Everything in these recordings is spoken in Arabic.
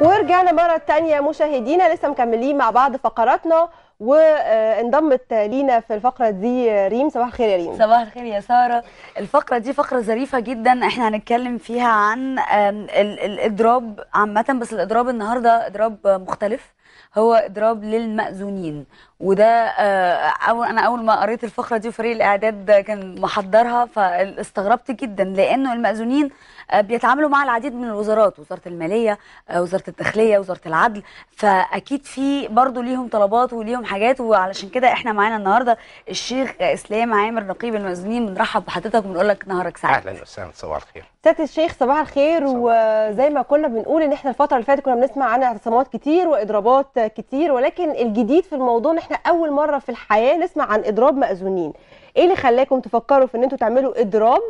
ورجعنا مرة تانية مشاهدينا لسه مكملين مع بعض فقراتنا وانضمت لينا في الفقرة دي ريم صباح الخير يا ريم صباح الخير يا سارة الفقرة دي فقرة ظريفة جدا احنا هنتكلم فيها عن الاضراب عامة بس الاضراب النهاردة اضراب مختلف هو اضراب للمأذونين وده آه، اول انا اول ما قريت الفقره دي وفريق الاعداد كان محضرها فاستغربت جدا لانه المأذونين آه، بيتعاملوا مع العديد من الوزارات وزاره الماليه آه، وزاره الداخليه وزاره العدل فاكيد في برضه ليهم طلبات وليهم حاجات وعلشان كده احنا معانا النهارده الشيخ اسلام عامر نقيب المأذونين بنرحب بحضرتك وبنقول لك نهارك سعيد اهلا وسهلا صباح الخير سياده الشيخ صباح الخير وزي ما كنا بنقول ان احنا الفتره اللي فاتت كنا بنسمع عن اعتصامات كتير واضرابات كتير ولكن الجديد في الموضوع ان احنا اول مره في الحياه نسمع عن اضراب مأذونين ايه اللي خلاكم تفكروا في ان انتوا تعملوا اضراب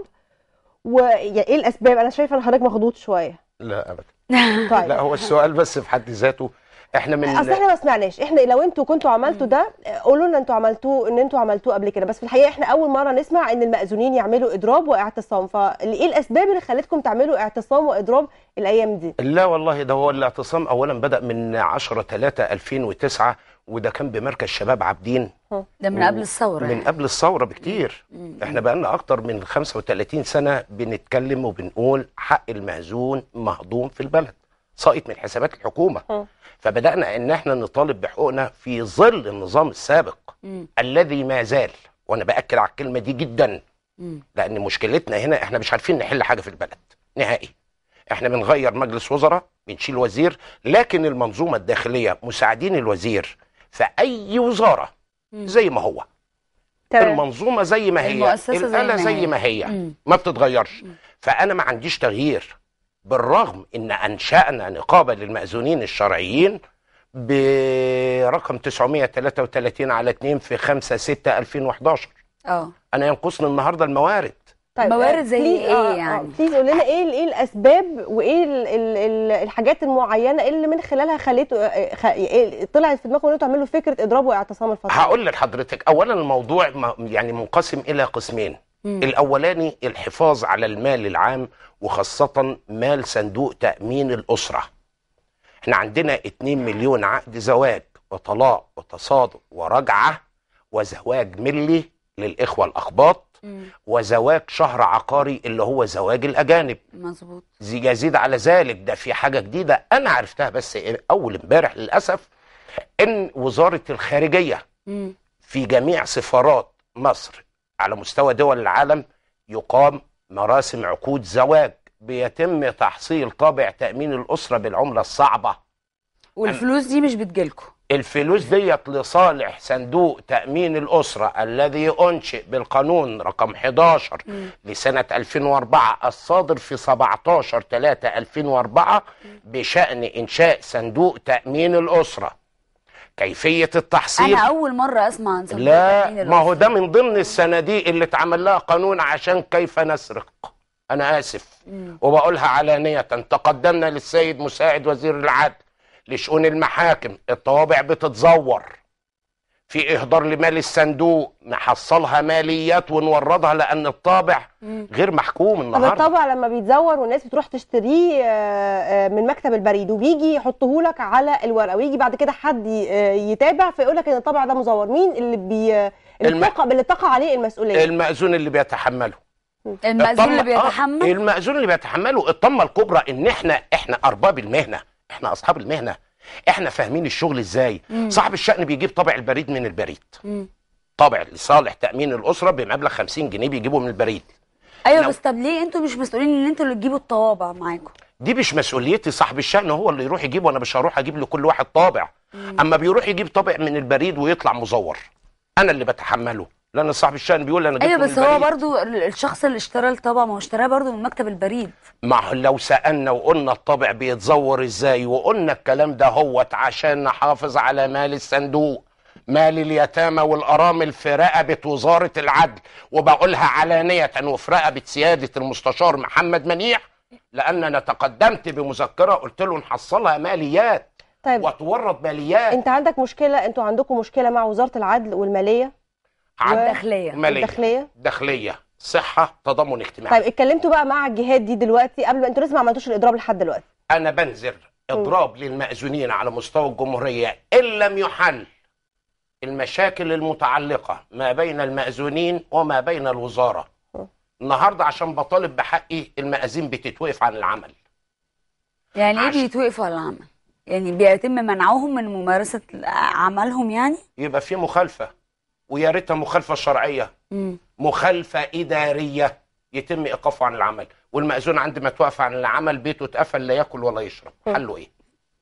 وايه يعني الاسباب انا شايفه ان حضرتك مخضوض شويه لا ابدا طيب لا هو السؤال بس في حد ذاته احنا من اصل احنا ما سمعناش احنا لو انتوا كنتوا عملتوا ده قولوا لنا انتوا عملتوه ان انتوا عملتوه قبل كده بس في الحقيقه احنا اول مره نسمع ان المأذونين يعملوا اضراب واعتصام فايه الاسباب اللي خلتكم تعملوا اعتصام واضراب الايام دي لا والله ده هو الاعتصام اولا بدا من 10 3 2009 وده كان بمركز شباب عابدين ده من قبل الثوره من يعني. قبل الثوره بكتير احنا بقى لنا اكتر من 35 سنه بنتكلم وبنقول حق المأذون مهضوم في البلد ساقط من حسابات الحكومه فبدانا ان احنا نطالب بحقوقنا في ظل النظام السابق م. الذي ما زال وانا باكد على الكلمه دي جدا م. لان مشكلتنا هنا احنا مش عارفين نحل حاجه في البلد نهائي احنا بنغير مجلس وزراء بنشيل وزير لكن المنظومه الداخليه مساعدين الوزير في اي وزاره م. زي ما هو طيب. المنظومه زي ما هي الاله زي ما هي, زي ما, هي. ما بتتغيرش فانا ما عنديش تغيير بالرغم ان انشانا نقابه للمأذونين الشرعيين برقم 933 على 2 في 5 6 2011 اه انا ينقصني النهارده الموارد طيب موارد زي ايه آه، آه، يعني بليز قول لنا ايه ايه الاسباب وايه الحاجات المعينه إيه اللي من خلالها خليته آه، إيه طلعت في دماغه ان تعمل تعملوا فكره اضراب واعتصام الفصل هقول لحضرتك اولا الموضوع يعني منقسم الى قسمين مم. الاولاني الحفاظ على المال العام وخاصه مال صندوق تامين الاسره احنا عندنا 2 مليون عقد زواج وطلاق وتصادق ورجعه وزواج ملي للاخوه الاخباط وزواج شهر عقاري اللي هو زواج الاجانب مظبوط يزيد على ذلك ده في حاجه جديده انا عرفتها بس اول امبارح للاسف ان وزاره الخارجيه مم. في جميع سفارات مصر على مستوى دول العالم يقام مراسم عقود زواج بيتم تحصيل طابع تأمين الأسرة بالعملة الصعبة والفلوس دي مش بتجيلكم الفلوس ديت لصالح صندوق تأمين الأسرة الذي أنشئ بالقانون رقم 11 م. لسنة 2004 الصادر في 17 3 2004 بشأن إنشاء صندوق تأمين الأسرة كيفية التحصيل أنا أول مرة أسمع عن لا ما هو ده من ضمن الصناديق اللي اتعمل لها قانون عشان كيف نسرق أنا آسف وبقولها علانية تقدمنا للسيد مساعد وزير العدل لشؤون المحاكم الطوابع بتتزور في اهدار لمال الصندوق نحصلها ماليات ونوردها لان الطابع غير محكوم النهارده الطابع لما بيتزور والناس بتروح تشتريه آه، آه، من مكتب البريد وبيجي يحطه لك على الورقه ويجي بعد كده حد آه، يتابع فيقول لك ان الطابع ده مزور مين اللي بي الم... اللي تقع عليه المسؤوليه المأذون اللي بيتحمله المأذون اللي بيتحمل آه المأذون اللي بيتحمله الطمه الكبرى ان احنا احنا ارباب المهنه احنا اصحاب المهنه احنا فاهمين الشغل ازاي مم. صاحب الشأن بيجيب طابع البريد من البريد طابع لصالح تأمين الأسرة بمبلغ 50 جنيه بيجيبه من البريد ايوه لو... بس طب ليه انتوا مش مسؤولين ان انتوا اللي تجيبوا الطوابع معاكم دي مش مسؤوليتي صاحب الشأن هو اللي يروح يجيبه انا مش هروح اجيب لكل واحد طابع مم. اما بيروح يجيب طابع من البريد ويطلع مزور انا اللي بتحمله لان صاحب الشأن بيقول انا أيوة، جبته ايوه بس هو برضو الشخص اللي اشترى الطبع ما هو اشتراه برضو من مكتب البريد ما لو سالنا وقلنا الطابع بيتزور ازاي وقلنا الكلام ده هوت عشان نحافظ على مال الصندوق مال اليتامى والارامل في رقبه وزاره العدل وبقولها علانيه وفي رقبه سياده المستشار محمد منيع لان انا تقدمت بمذكره قلت له نحصلها ماليات طيب وتورط ماليات انت عندك مشكله انتوا عندكم مشكله مع وزاره العدل والماليه على الداخلية ماليه داخليه صحه تضامن اجتماعي طيب اتكلمتوا بقى مع الجهات دي دلوقتي قبل ما انتوا لسه ما عملتوش الاضراب لحد دلوقتي انا بنذر اضراب للمأذونين على مستوى الجمهوريه ان لم يحل المشاكل المتعلقه ما بين المأذونين وما بين الوزاره النهارده عشان بطالب بحقي المأذين بتتوقف عن العمل يعني ايه بيتوقفوا عن العمل؟ يعني بيتم منعهم من ممارسه عملهم يعني؟ يبقى في مخالفه ويا ريتها مخالفه شرعيه مخالفه اداريه يتم ايقافه عن العمل والمأذون عندما توقف عن العمل بيته اتقفل لا ياكل ولا يشرب حله ايه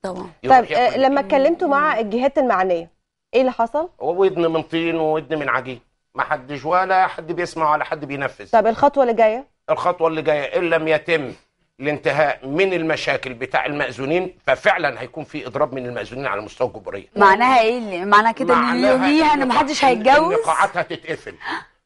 طبعا طيب آه، لما اتكلمتوا مع الجهات المعنيه ايه اللي حصل ودن من طين وودن من عجين ما حدش ولا حد بيسمع ولا حد بينفذ طب الخطوه اللي جايه الخطوه اللي جايه ان لم يتم الانتهاء من المشاكل بتاع المأذونين ففعلا هيكون في اضراب من المأذونين على مستوى الجمهوريه معناها ايه اللي معناها كده ان يوميها ان محدش هيتجوز قاعاتها تتقفل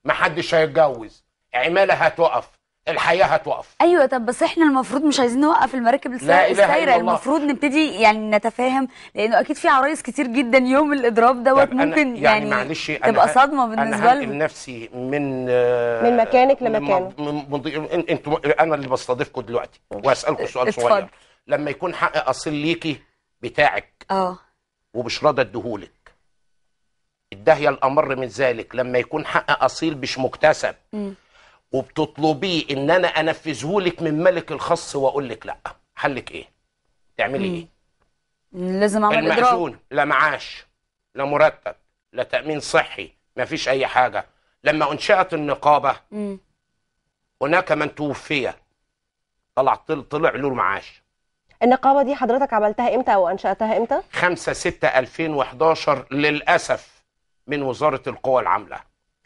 محدش هيتجوز عماله هتقف الحياه هتوقف ايوه طب بس احنا المفروض مش عايزين نوقف المراكب السايره المفروض نبتدي يعني نتفاهم لانه اكيد في عرايس كتير جدا يوم الاضراب دوت ممكن يعني, يعني معلش تبقى صدمه بالنسبه لهم انا نفسي من من مكانك لمكانه انتوا انا اللي بستضيفكم دلوقتي واسالكم سؤال صغير لما يكون حق اصيل ليكي بتاعك اه ومش راضى اديهولك الداهيه الامر من ذلك لما يكون حق اصيل مش مكتسب م. وبتطلبيه ان انا انفذه لك من ملك الخص واقول لك لا حلك ايه تعملي ايه لازم اعمل المأذون لا معاش لا مرتب لا تامين صحي ما فيش اي حاجه لما انشات النقابه مم. هناك من توفي طلع طلع له المعاش النقابه دي حضرتك عملتها امتى او انشاتها امتى 5 6 2011 للاسف من وزاره القوى العامله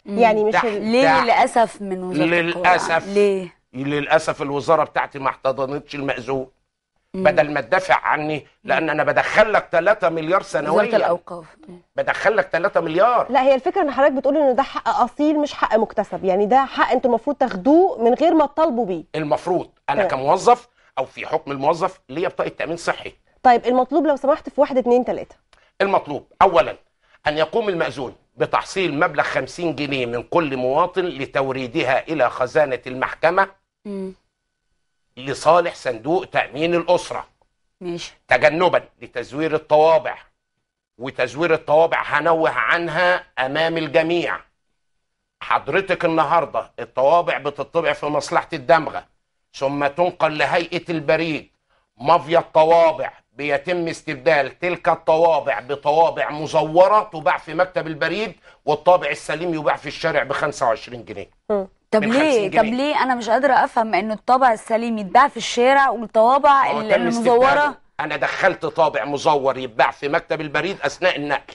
يعني مش ليه للاسف من وزاره للاسف ليه للاسف الوزاره بتاعتي ما احتضنتش المأذون بدل ما تدافع عني لان انا بدخل لك 3 مليار سنويا وزاره الاوقاف بدخل لك 3 مليار لا هي الفكره ان حضرتك بتقول ان ده حق اصيل مش حق مكتسب يعني ده حق انتوا المفروض تاخدوه من غير ما تطالبوا بيه المفروض انا طيب. كموظف او في حكم الموظف ليا بطاقه تامين صحي طيب المطلوب لو سمحت في 1 2 3 المطلوب اولا ان يقوم المأذون بتحصيل مبلغ 50 جنيه من كل مواطن لتوريدها إلى خزانة المحكمة م. لصالح صندوق تأمين الأسرة ماشي تجنبا لتزوير الطوابع وتزوير الطوابع هنوه عنها أمام الجميع حضرتك النهاردة الطوابع بتطبع في مصلحة الدمغة ثم تنقل لهيئة البريد مافيا الطوابع بيتم استبدال تلك الطوابع بطوابع مزوره تباع في مكتب البريد والطابع السليم يباع في الشارع ب 25 جنيه طب ليه طب ليه انا مش قادره افهم ان الطابع السليم يتباع في الشارع والطوابع المزوره انا دخلت طابع مزور يتباع في مكتب البريد اثناء النقل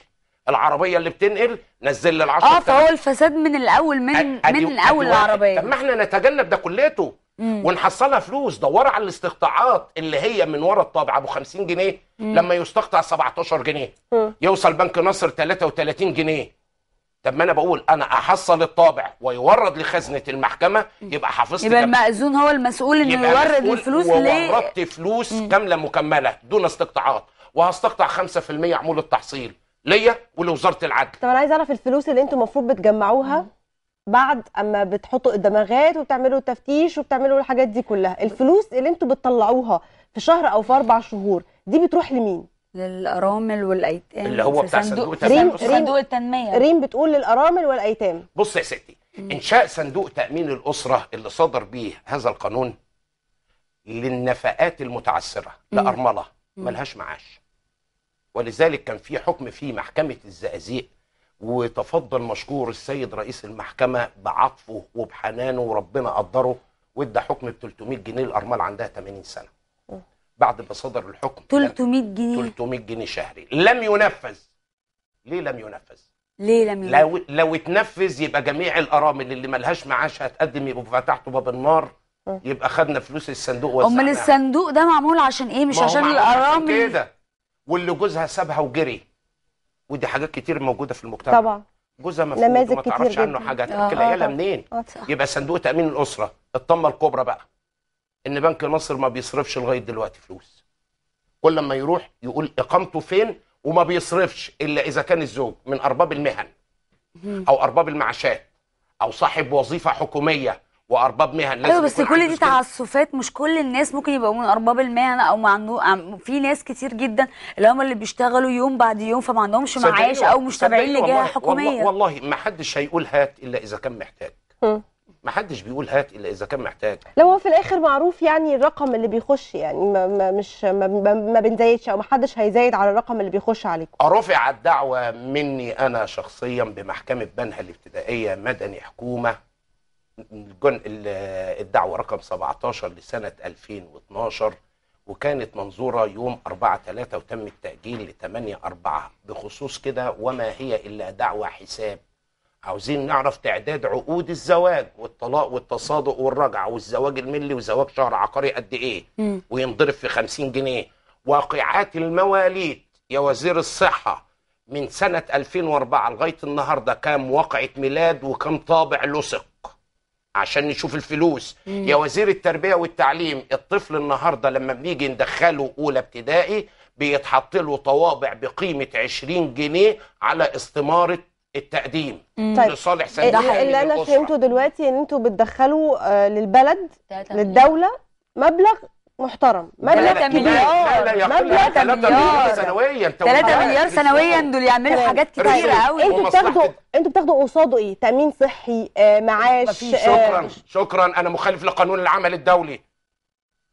العربيه اللي بتنقل نزل لي ال 10 اه فهو الفساد من الاول من من اول العربيه طب ما احنا نتجنب ده كليته ونحصلها فلوس دوروا على الاستقطاعات اللي هي من ورا الطابع ابو 50 جنيه مم. لما يستقطع 17 جنيه مم. يوصل بنك نصر 33 جنيه طب ما انا بقول انا احصل الطابع ويورد لخزنه المحكمه يبقى حافظت يبقى المأذون هو المسؤول انه يورد الفلوس ليه ووردت فلوس مم. كامله مكمله دون استقطاعات وهستقطع 5% عمول التحصيل ليا ولوزاره العدل طب انا عايز اعرف الفلوس اللي انتم المفروض بتجمعوها بعد اما بتحطوا الدماغات وبتعملوا تفتيش وبتعملوا الحاجات دي كلها الفلوس اللي انتوا بتطلعوها في شهر او في اربع شهور دي بتروح لمين للارامل والايتام اللي هو بتاع صندوق تامين صندوق التنميه ريم بتقول للارامل والايتام بص يا ستي انشاء صندوق تامين الاسره اللي صدر به هذا القانون للنفقات المتعثره لارمله ملهاش معاش ولذلك كان في حكم في محكمه الزقازيق وتفضل مشكور السيد رئيس المحكمة بعطفه وبحنانه وربنا قدره وادى حكم ب 300 جنيه الأرمال عندها 80 سنة بعد ما صدر الحكم 300 جنيه 300 جنيه شهري لم ينفذ ليه لم ينفذ ليه لم ينفذ لو, لو اتنفذ يبقى جميع الارامل اللي ملهاش معاش هتقدم يبقوا فتحتوا باب النار يبقى خدنا فلوس الصندوق وزعناها امال الصندوق ده معمول عشان ايه مش عشان الارامل كده واللي جوزها سابها وجري ودي حاجات كتير موجوده في المجتمع طبعا جوزها مفهوم ما تعرفش عنه حاجه آه، هتاكل آه، عيالها منين آه، يبقى صندوق تامين الاسره الطمه الكبرى بقى ان بنك مصر ما بيصرفش لغايه دلوقتي فلوس كل لما يروح يقول اقامته فين وما بيصرفش الا اذا كان الزوج من ارباب المهن او ارباب المعاشات او صاحب وظيفه حكوميه وارباب مهن ايوه بس كل دي تعسفات مش كل الناس ممكن يبقوا من ارباب المهن او ما عندهم في ناس كتير جدا اللي هم اللي بيشتغلوا يوم بعد يوم فما عندهمش معاش او مش تابعين لجهه حكوميه والله, والله ما حدش هيقول هات الا اذا كان محتاج ما حدش بيقول هات الا اذا كان محتاج لو هو في الاخر معروف يعني الرقم اللي بيخش يعني ما, ما مش ما, ما بنزايدش او ما حدش هيزايد على الرقم اللي بيخش عليكم رفعت الدعوه مني انا شخصيا بمحكمه بنها الابتدائيه مدني حكومه الجن الدعوة رقم 17 لسنة 2012 وكانت منظورة يوم 4 3 وتم التأجيل ل 8 4 بخصوص كده وما هي إلا دعوة حساب عاوزين نعرف تعداد عقود الزواج والطلاق والتصادق والرجعة والزواج الملي وزواج شهر عقاري قد إيه وينضرب في 50 جنيه واقعات المواليد يا وزير الصحة من سنة 2004 لغاية النهاردة كام واقعة ميلاد وكم طابع لصق عشان نشوف الفلوس مم. يا وزير التربيه والتعليم الطفل النهارده لما بنيجي ندخله اولى ابتدائي بيتحط له طوابع بقيمه 20 جنيه على استماره التقديم طيب. لصالح سنيه ده اللي انا فهمته دلوقتي ان انتوا بتدخلوا آه، للبلد للدوله مبلغ محترم مبلغ كبير مبلغ 3 مليار سنويا 3 مليار سنويا دول يعملوا حاجات كتير قوي انتوا بتاخدوا انتوا بتاخدوا قصاده ايه؟ تامين صحي آه، معاش شكرا آه، شكرا انا مخالف لقانون العمل الدولي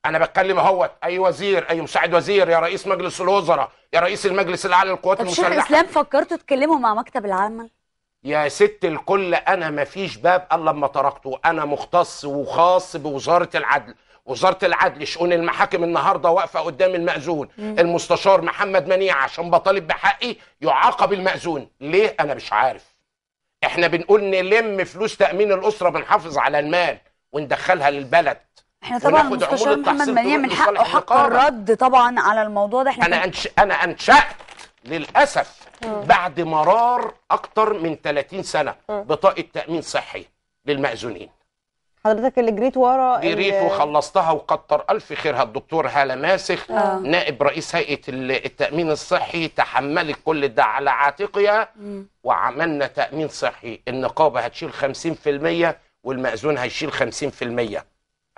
انا بتكلم اهوت اي وزير اي مساعد وزير يا رئيس مجلس الوزراء يا رئيس المجلس الاعلى للقوات المسلحه طب شيخ اسلام فكرتوا تتكلموا مع مكتب العمل؟ يا ست الكل انا مفيش باب الا لما تركته انا مختص وخاص بوزاره العدل وزاره العدل شؤون المحاكم النهارده واقفه قدام المأذون المستشار محمد منيع عشان بطالب بحقي يعاقب المأذون ليه انا مش عارف احنا بنقول نلم فلوس تامين الاسره بنحافظ على المال وندخلها للبلد احنا طبعا المستشار محمد منيع من حقه حق الرد طبعا على الموضوع ده احنا انا أنش... انا انشات للاسف م. آه. بعد مرار اكتر من 30 سنه آه. بطاقه تامين صحي للمأذونين حضرتك اللي جريت ورا جريت اللي... وخلصتها وكتر الف خيرها الدكتور هاله ماسخ آه. نائب رئيس هيئه التامين الصحي تحملت كل ده على عاتقها وعملنا تامين صحي النقابه هتشيل 50% والمأذون هيشيل 50%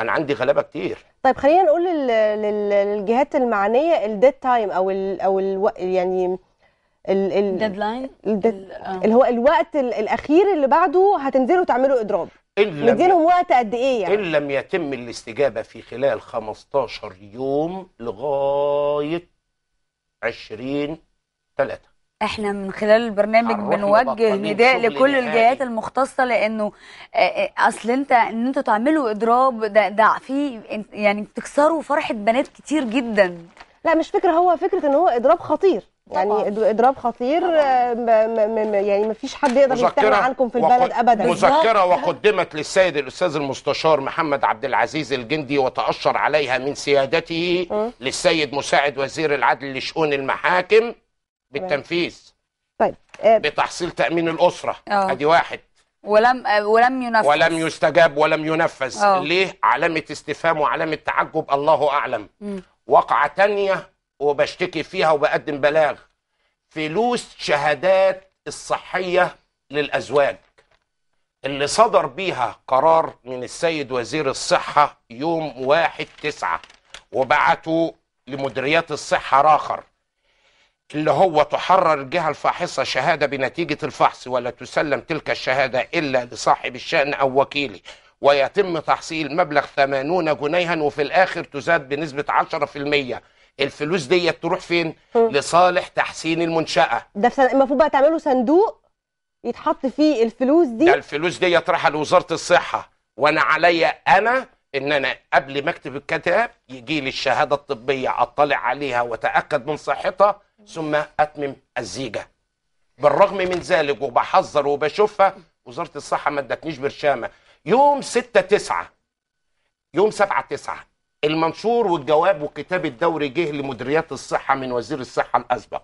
انا عندي غلبه كتير طيب خلينا نقول للجهات المعنيه الديد تايم او الـ او الـ يعني الديدلاين آه. اللي هو الوقت الاخير اللي بعده هتنزلوا تعملوا اضراب إن مديلهم وقت قد إيه يعني؟ إن لم يتم الاستجابة في خلال 15 يوم لغاية 20 3 احنا من خلال البرنامج بنوجه نداء لكل الجهات المختصه لانه آه، آه، اصل انت ان انتوا تعملوا اضراب ده ده في يعني بتكسروا فرحه بنات كتير جدا لا مش فكره هو فكره ان هو اضراب خطير يعني اضراب خطير آه، يعني ما فيش حد يقدر يستغنى عنكم في البلد ابدا مذكره وقدمت للسيد الاستاذ المستشار محمد عبد العزيز الجندي وتاشر عليها من سيادته للسيد مساعد وزير العدل لشؤون المحاكم بالتنفيذ طيب آه، بتحصيل تامين الاسره آه. ادي واحد ولم ولم ينفذ ولم يستجاب ولم ينفذ أوه. ليه علامه استفهام وعلامه تعجب الله اعلم م. وقعه ثانيه وبشتكي فيها وبقدم بلاغ فلوس شهادات الصحية للأزواج اللي صدر بيها قرار من السيد وزير الصحة يوم واحد تسعة وبعته لمديريات الصحة راخر اللي هو تحرر الجهة الفاحصة شهادة بنتيجة الفحص ولا تسلم تلك الشهادة إلا لصاحب الشأن أو وكيله ويتم تحصيل مبلغ 80 جنيها وفي الآخر تزاد بنسبة 10% الفلوس ديت تروح فين م. لصالح تحسين المنشاه ده المفروض بقى تعملوا صندوق يتحط فيه الفلوس دي ده الفلوس ديت رايحه لوزاره الصحه وانا عليا انا ان انا قبل ما اكتب الكتاب يجي لي الشهاده الطبيه اطلع عليها واتاكد من صحتها ثم اتمم الزيجه بالرغم من ذلك وبحذر وبشوفها وزاره الصحه ما ادتنيش برشامه يوم 6 9 يوم 7 9 المنشور والجواب وكتاب الدوري جه لمديريات الصحه من وزير الصحه الاسبق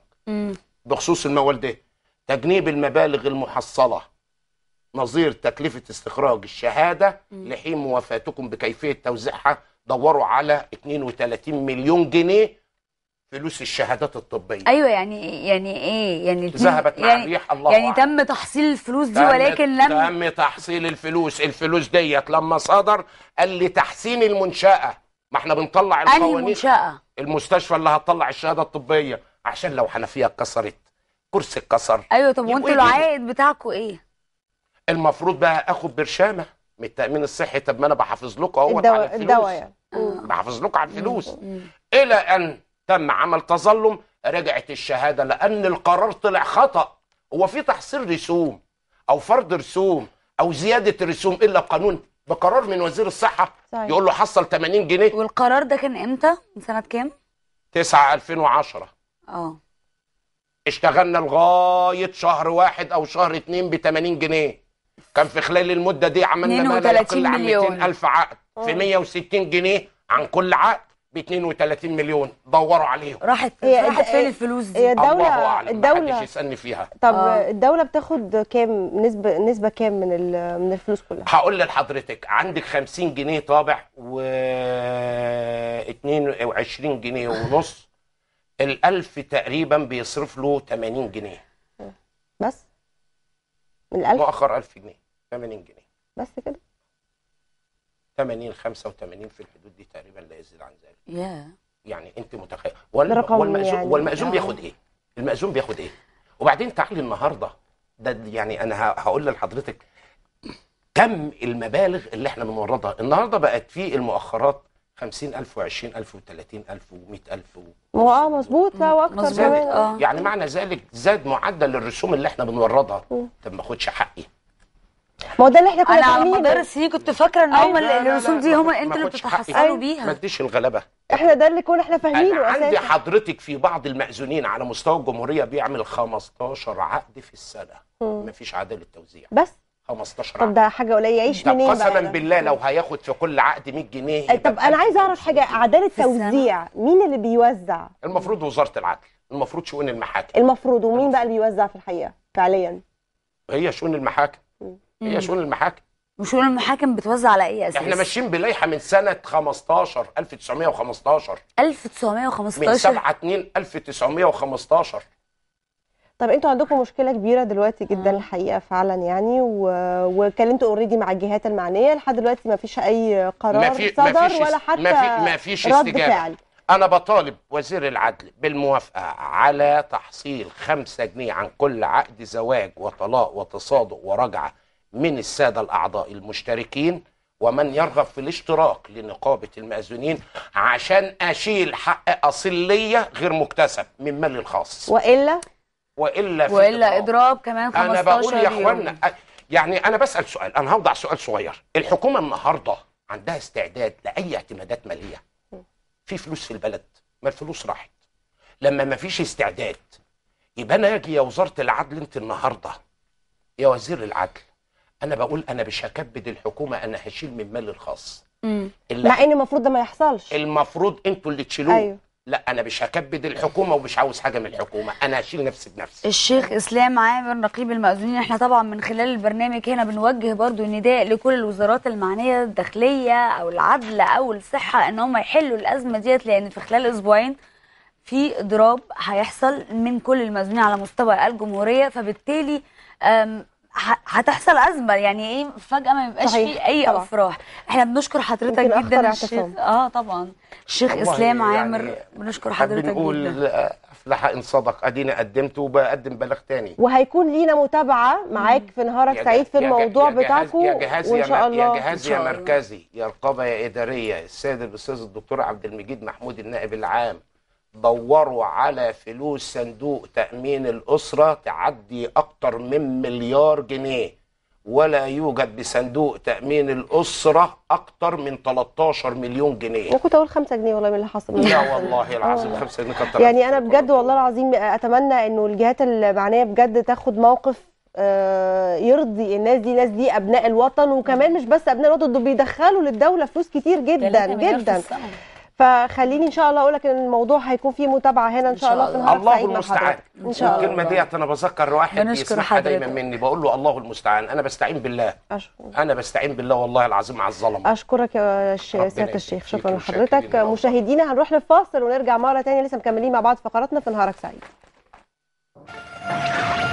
بخصوص الموال ده تجنيب المبالغ المحصله نظير تكلفه استخراج الشهاده لحين موافاتكم بكيفيه توزيعها دوروا على 32 مليون جنيه فلوس الشهادات الطبيه ايوه يعني يعني ايه يعني ذهبت مع يعني ريح الله يعني وعلا. تم تحصيل الفلوس دي ولكن لم تم تحصيل الفلوس الفلوس ديت لما صدر قال لتحسين المنشاه ما احنا بنطلع القوانين المستشفى اللي هتطلع الشهاده الطبيه عشان لو حنفيه اتكسرت كرسي اتكسر ايوه طب وانتوا العائد بتاعكم ايه؟ المفروض بقى اخد برشامه من التامين الصحي طب ما انا بحافظ لكم اهو على الفلوس الدواء يعني آه. بحافظ لكم على الفلوس الى ان تم عمل تظلم رجعت الشهاده لان القرار طلع خطا هو في تحصيل رسوم او فرض رسوم او زياده رسوم الا قانون بقرار من وزير الصحه صحيح. يقول له حصل 80 جنيه والقرار ده كان امتى من سنه كام 9 2010 اه اشتغلنا لغايه شهر واحد او شهر اتنين ب 80 جنيه كان في خلال المده دي عملنا ما لا يقل عن 200 الف عقد في 160 جنيه عن كل عقد ب 32 مليون دوروا عليهم راحت إيه راحت فين الفلوس دي هي الدوله الله أعلم. الدوله محدش يسالني فيها طب آه. الدوله بتاخد كام نسبه نسبه كام من من الفلوس كلها هقول لحضرتك عندك 50 جنيه طابع و 22 جنيه ونص ال1000 تقريبا بيصرف له 80 جنيه بس من ال1000 مؤخر 1000 جنيه 80 جنيه بس كده 80 85 في الحدود دي تقريبا لا يزيد عن ذلك يا yeah. يعني انت متخيل وال... والمأزوم يعني. والمأزوم بياخد آه. ايه؟ المأزوم بياخد ايه؟ وبعدين تعالي النهارده ده يعني انا هقول لحضرتك كم المبالغ اللي احنا بنوردها النهارده بقت في المؤخرات 50000 و20000 و30000 و100000 اه مظبوط لا واكثر كمان اه يعني معنى ذلك زاد معدل الرسوم اللي احنا بنوردها طب ما اخدش حقي ما هو ده اللي احنا كنا انا على مدار السنين كنت فاكره ان هم أيوة. الرسوم دي هم انتوا اللي بتتحصلوا أيوة. بيها ما تديش الغلبه احنا ده اللي كنا احنا فاهمينه اساسا عندي حضرتك في بعض المأذونين على مستوى الجمهوريه بيعمل 15 عقد في السنه ما فيش عداله توزيع بس 15 عقد طب ده حاجه قليله يعيش منين بقى قسما بالله لو هياخد في كل عقد 100 جنيه طب انا عايز اعرف حاجه عداله توزيع مين اللي بيوزع المفروض وزاره العدل المفروض شؤون المحاكم المفروض ومين بقى اللي بيوزع في الحقيقه فعليا هي شؤون المحاكم هي شؤون المحاكم وشؤون المحاكم بتوزع على اي اساس؟ احنا ماشيين بلائحه من سنه 15 1915 1915 من 7 2 1915 طب انتوا عندكم مشكله كبيره دلوقتي جدا الحقيقه فعلا يعني و... وكلمتوا اوريدي مع الجهات المعنيه لحد دلوقتي ما فيش اي قرار ما في... صدر ما فيش ولا حتى ما, في... ما فيش استجابه فعل. انا بطالب وزير العدل بالموافقه على تحصيل 5 جنيه عن كل عقد زواج وطلاق وتصادق ورجعه من السادة الأعضاء المشتركين ومن يرغب في الاشتراك لنقابة المأذونين عشان أشيل حق أصلية غير مكتسب من مالي الخاص وإلا؟ وإلا في وإلا إضراب, إضراب كمان 15 أنا بقول يا إخوانا يعني أنا بسأل سؤال أنا هوضع سؤال صغير الحكومة النهاردة عندها استعداد لأي اعتمادات مالية في فلوس في البلد ما الفلوس راحت لما ما فيش استعداد يبقى أنا أجي يا وزارة العدل أنت النهاردة يا وزير العدل انا بقول انا مش هكبد الحكومه انا هشيل من مال الخاص مع ان المفروض ده ما يحصلش المفروض انتوا اللي تشيلوه أيوه. لا انا مش هكبد الحكومه ومش عاوز حاجه من الحكومه انا هشيل نفسي بنفسي الشيخ اسلام عامر نقيب المأذونين احنا طبعا من خلال البرنامج هنا بنوجه برضو نداء لكل الوزارات المعنيه الداخليه او العدل او الصحه ان هم يحلوا الازمه ديت لان في خلال اسبوعين في اضراب هيحصل من كل المأذونين على مستوى الجمهوريه فبالتالي هتحصل ازمه يعني ايه فجاه ما يبقاش في اي طبعا. افراح احنا بنشكر حضرتك جدا الشيخ اه طبعا الشيخ اسلام يعني عامر بنشكر حضرتك بنقول جدا بنقول افلح ان صدق ادينا قدمت وبقدم بلاغ تاني وهيكون لينا متابعه معاك في نهارك سعيد في الموضوع بتاعكم وان شاء الله يا جهاز يا مركزي يا رقابه يا اداريه السيد الاستاذ الدكتور عبد المجيد محمود النائب العام دوروا على فلوس صندوق تأمين الأسرة تعدي أكتر من مليار جنيه ولا يوجد بصندوق تأمين الأسرة أكتر من 13 مليون جنيه أنا كنت أقول 5 جنيه والله من اللي حصل لا والله العظيم 5 آه. جنيه كتر يعني أنا بجد والله العظيم أتمنى إنه الجهات المعنية بجد تاخد موقف آه، يرضي الناس دي ناس دي ابناء الوطن وكمان مش بس ابناء الوطن دول بيدخلوا للدوله فلوس كتير جدا جدا فخليني ان شاء الله اقول لك ان الموضوع هيكون فيه متابعه هنا ان شاء الله في النهار الله المستعان ان شاء الله الكلمه ديت انا بذكر واحد بيسمعها دايما مني بقول له الله المستعان انا بستعين بالله انا بستعين بالله والله العظيم على الظلم اشكرك يا سياده الشيخ شكرا لحضرتك مشاهدينا هنروح لفاصل ونرجع مره ثانيه لسه مكملين مع بعض فقراتنا في نهارك سعيد